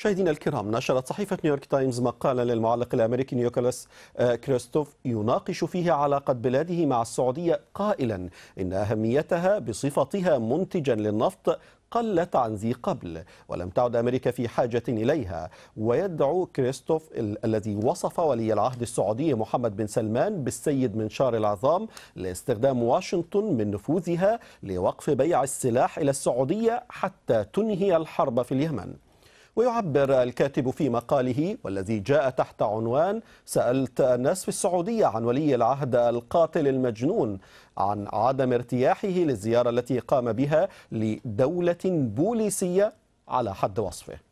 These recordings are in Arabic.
مشاهدينا الكرام نشرت صحيفة نيويورك تايمز مقالا للمعلق الأمريكي نيوكولاس آه، كريستوف يناقش فيه علاقة بلاده مع السعودية قائلا إن أهميتها بصفتها منتجا للنفط قلت عن ذي قبل ولم تعد أمريكا في حاجة إليها ويدعو كريستوف ال الذي وصف ولي العهد السعودي محمد بن سلمان بالسيد منشار العظام لاستخدام واشنطن من نفوذها لوقف بيع السلاح إلى السعودية حتى تنهي الحرب في اليمن ويعبر الكاتب في مقاله والذي جاء تحت عنوان سألت الناس في السعودية عن ولي العهد القاتل المجنون عن عدم ارتياحه للزيارة التي قام بها لدولة بوليسية على حد وصفه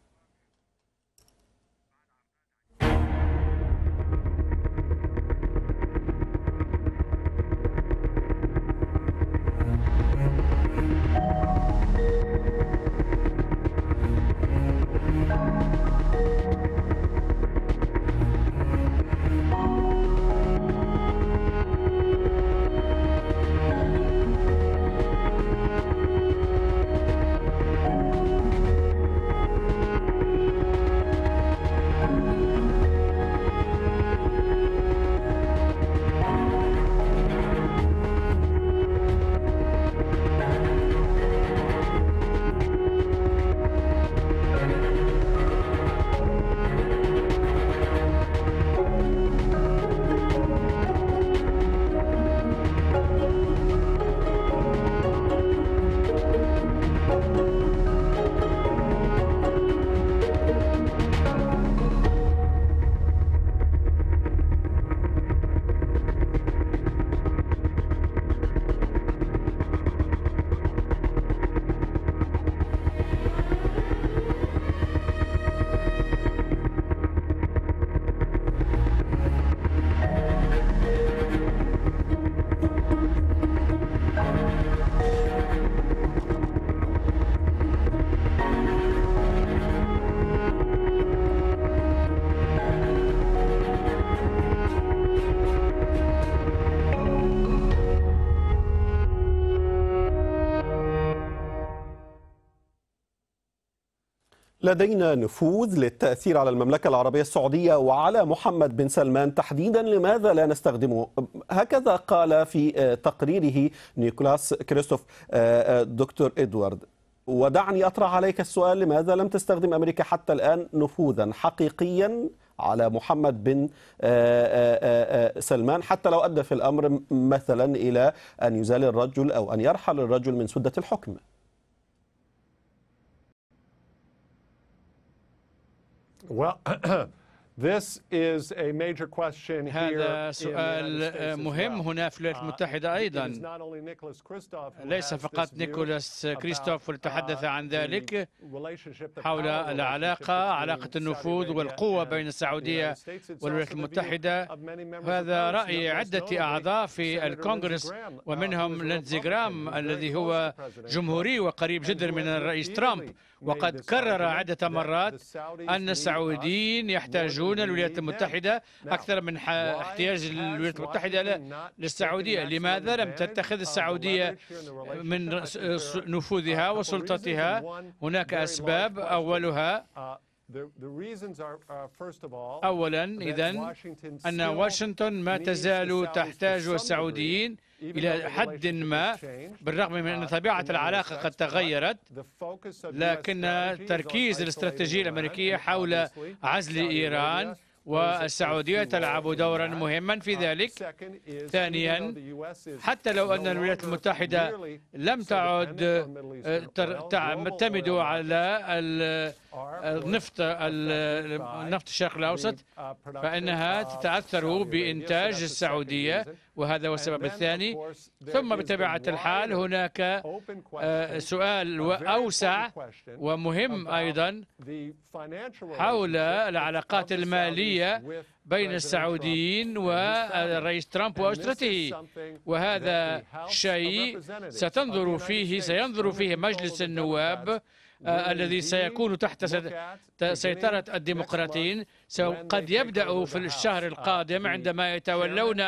لدينا نفوذ للتأثير على المملكة العربية السعودية وعلى محمد بن سلمان تحديدا لماذا لا نستخدمه هكذا قال في آه، تقريره نيكولاس كريستوف آه، آه، دكتور إدوارد ودعني أطرح عليك السؤال لماذا لم تستخدم أمريكا حتى الآن نفوذا حقيقيا على محمد بن سلمان حتى لو أدى في الأمر مثلا إلى أن يزال الرجل أو أن يرحل الرجل من سدة الحكم Well, This is a major question هذا سؤال آه، مهم هنا في الولايات uh, المتحدة أيضا ليس فقط نيكولاس كريستوف والتحدث uh, عن ذلك حول العلاقة علاقة النفوذ والقوة بين السعودية والولايات المتحدة هذا رأي عدة أعضاء في الكونغرس uh, ومنهم لينزي جرام الذي هو جمهوري وقريب جدا من الرئيس ترامب وقد كرر عدة مرات أن السعوديين يحتاجون الولايات المتحدة أكثر من احتياج الولايات المتحدة للسعودية لماذا لم تتخذ السعودية من نفوذها وسلطتها هناك أسباب أولها uh, Uh, أولا إذا أن واشنطن ما تزال تحتاج السعوديين إلى حد ما بالرغم من أن uh, طبيعة العلاقة قد تغيرت لكن تركيز الاستراتيجية الأمريكية حول عزل إيران والسعودية تلعب دورا مهما في uh, ذلك ثانيا حتى لو أن الولايات المتحدة لم تعد آه، تعتمد على النفط النفط الشرق الأوسط فإنها تتأثر بإنتاج السعودية وهذا هو السبب الثاني ثم بطبيعة الحال هناك آه، سؤال أوسع ومهم أيضا حول العلاقات المالية بين السعوديين والرئيس ترامب وأسرته وهذا شيء ستنظر فيه سينظر فيه مجلس النواب آه، الذي سيكون تحت سيطرة الديمقراطيين سو قد يبدأ في الشهر القادم عندما يتولون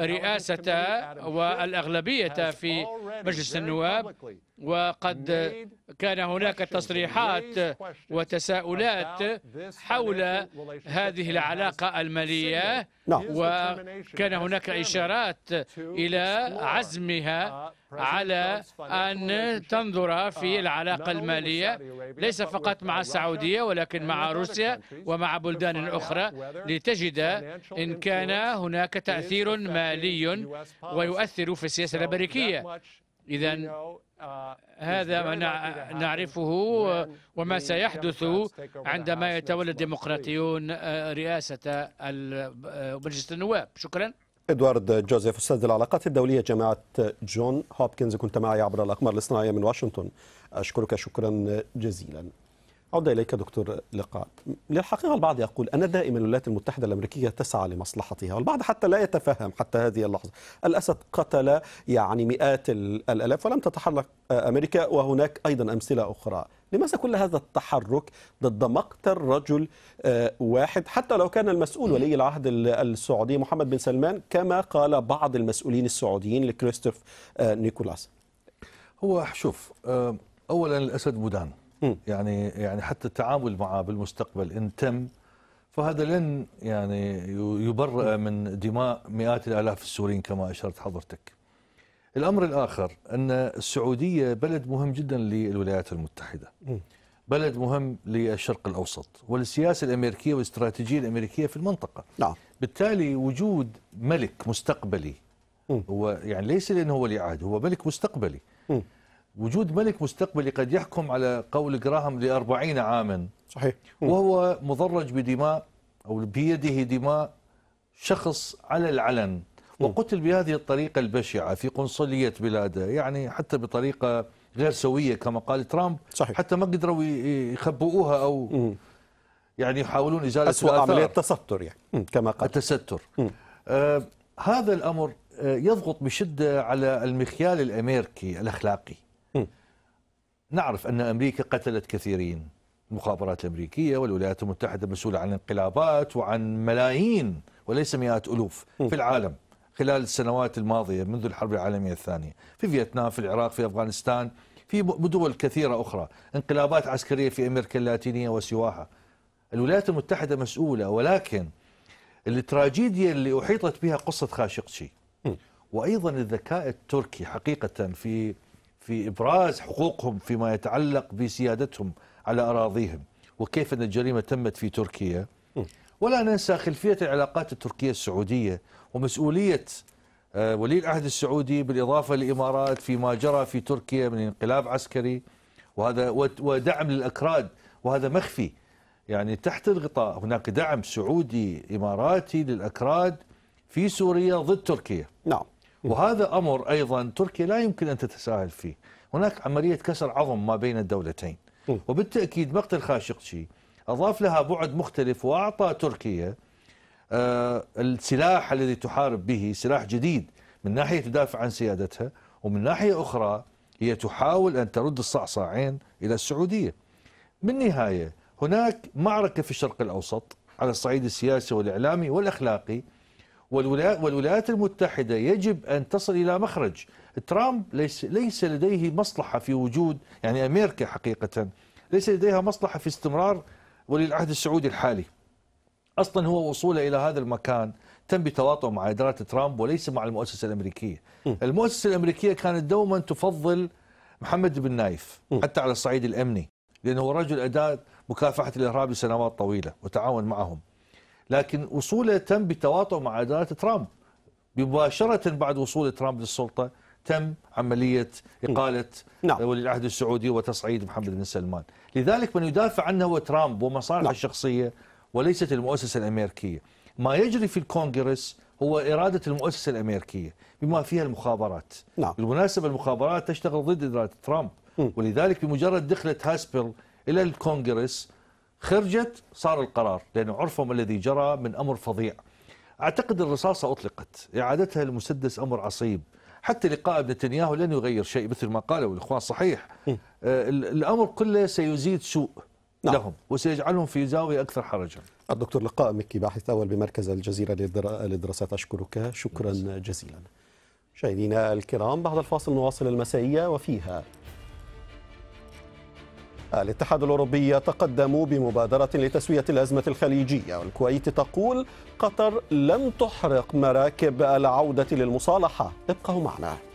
رئاسة والأغلبية في مجلس النواب وقد كان هناك تصريحات وتساؤلات حول هذه العلاقة المالية نعم. وكان هناك إشارات إلى عزمها uh, على أن تنظر في uh, العلاقة المالية ليس فقط uh, مع السعودية ولكن مع روسيا ومع بلدان بلدان أخرى لتجد إن كان هناك تأثير مالي ويؤثر في السياسة الأمريكية إذا هذا ما نعرفه وما سيحدث عندما يتولى الديمقراطيون آه، رئاسة مجلس النواب شكرا إدوارد جوزيف أستاذ العلاقات الدولية جامعة جون هوبكنز كنت معي عبر الأقمار الاصطناعية من واشنطن أشكرك شكرا جزيلا أعود إليك دكتور لقاء للحقيقة البعض يقول أنا دائما الولايات المتحدة الأمريكية تسعى لمصلحتها والبعض حتى لا يتفهم حتى هذه اللحظة الأسد قتل يعني مئات الألاف ولم تتحرك آه، أمريكا وهناك أيضا أمثلة أخرى لماذا كل هذا التحرك ضد مقتل رجل آه، واحد حتى لو كان المسؤول ولي العهد السعودي محمد بن سلمان كما قال بعض المسؤولين السعوديين لكريستوف آه، نيكولاس هو شوف أولا الأسد مدان يعني يعني حتى التعامل معه بالمستقبل ان تم فهذا لن يعني يبرئ من دماء مئات الالاف السوريين كما اشرت حضرتك. الامر الاخر ان السعوديه بلد مهم جدا للولايات المتحده. بلد مهم للشرق الاوسط والسياسه الامريكيه والاستراتيجيه الامريكيه في المنطقه. نعم. بالتالي وجود ملك مستقبلي هو يعني ليس لانه ولي عهد هو ملك مستقبلي. وجود ملك مستقبلي قد يحكم على قول جراهام لأربعين عاما صحيح وهو مضرج بدماء أو بيده دماء شخص على العلن وقتل بهذه الطريقة البشعة في قنصلية بلاده يعني حتى بطريقة غير سوية كما قال ترامب صحيح. حتى ما قدروا يخبؤوها أو يعني يحاولون إزالة أسوأ الآثار. عملية تستر يعني كما قال التستر آه هذا الأمر آه، يضغط بشدة على المخيال الأمريكي الأخلاقي نعرف أن أمريكا قتلت كثيرين المخابرات الأمريكية والولايات المتحدة مسؤولة عن انقلابات وعن ملايين وليس مئات ألوف في العالم خلال السنوات الماضية منذ الحرب العالمية الثانية في فيتنام في العراق في أفغانستان في دول كثيرة أخرى انقلابات عسكرية في أمريكا اللاتينية وسواها الولايات المتحدة مسؤولة ولكن التراجيديا اللي أحيطت بها قصة خاشقشي وأيضا الذكاء التركي حقيقة في في إبراز حقوقهم فيما يتعلق بسيادتهم على أراضيهم وكيف أن الجريمة تمت في تركيا ولا ننسى خلفية العلاقات التركية السعودية ومسؤولية آه، ولي العهد السعودي بالإضافة للإمارات فيما جرى في تركيا من انقلاب عسكري وهذا ودعم للأكراد وهذا مخفي يعني تحت الغطاء هناك دعم سعودي إماراتي للأكراد في سوريا ضد تركيا نعم وهذا أمر أيضا تركيا لا يمكن أن تتساهل فيه هناك عملية كسر عظم ما بين الدولتين وبالتأكيد مقتل خاشقشي أضاف لها بعد مختلف وأعطى تركيا آه، السلاح الذي تحارب به سلاح جديد من ناحية تدافع عن سيادتها ومن ناحية أخرى هي تحاول أن ترد الصعصاعين إلى السعودية بالنهاية هناك معركة في الشرق الأوسط على الصعيد السياسي والإعلامي والأخلاقي والولايات المتحدة يجب أن تصل إلى مخرج ترامب ليس, ليس لديه مصلحة في وجود يعني أمريكا حقيقة ليس لديها مصلحة في استمرار ولي العهد السعودي الحالي أصلا هو وصوله إلى هذا المكان تم بتواطؤ مع إدارة ترامب وليس مع المؤسسة الأمريكية المؤسسة الأمريكية كانت دوما تفضل محمد بن نايف حتى على الصعيد الأمني لأنه رجل أداء مكافحة الإرهاب لسنوات طويلة وتعاون معهم لكن وصوله تم بتواطؤ مع إدارة ترامب مباشرة بعد وصول ترامب للسلطة تم عملية إقالة نعم. نعم. ولي العهد السعودي وتصعيد محمد بن سلمان لذلك من يدافع عنه هو ترامب ومصالحه نعم. الشخصية وليست المؤسسة الأمريكية ما يجري في الكونغرس هو إرادة المؤسسة الأمريكية بما فيها المخابرات نعم. بالمناسبة المخابرات تشتغل ضد إدارة ترامب ولذلك بمجرد دخلت هاسبل إلى الكونغرس خرجت صار القرار لأنه عرفهم الذي جرى من أمر فظيع أعتقد الرصاصة أطلقت إعادتها المسدس أمر عصيب حتى لقاء نتنياهو لن يغير شيء مثل ما قالوا الإخوان صحيح آه الأمر كله سيزيد سوء نعم. لهم وسيجعلهم في زاوية أكثر حرجا الدكتور لقاء مكي باحث أول بمركز الجزيرة للدراسات أشكرك شكرا جزيلا مشاهدينا الكرام بعد الفاصل نواصل المسائية وفيها الاتحاد الأوروبي يتقدم بمبادرة لتسوية الأزمة الخليجية والكويت تقول قطر لم تحرق مراكب العودة للمصالحة ابقوا معنا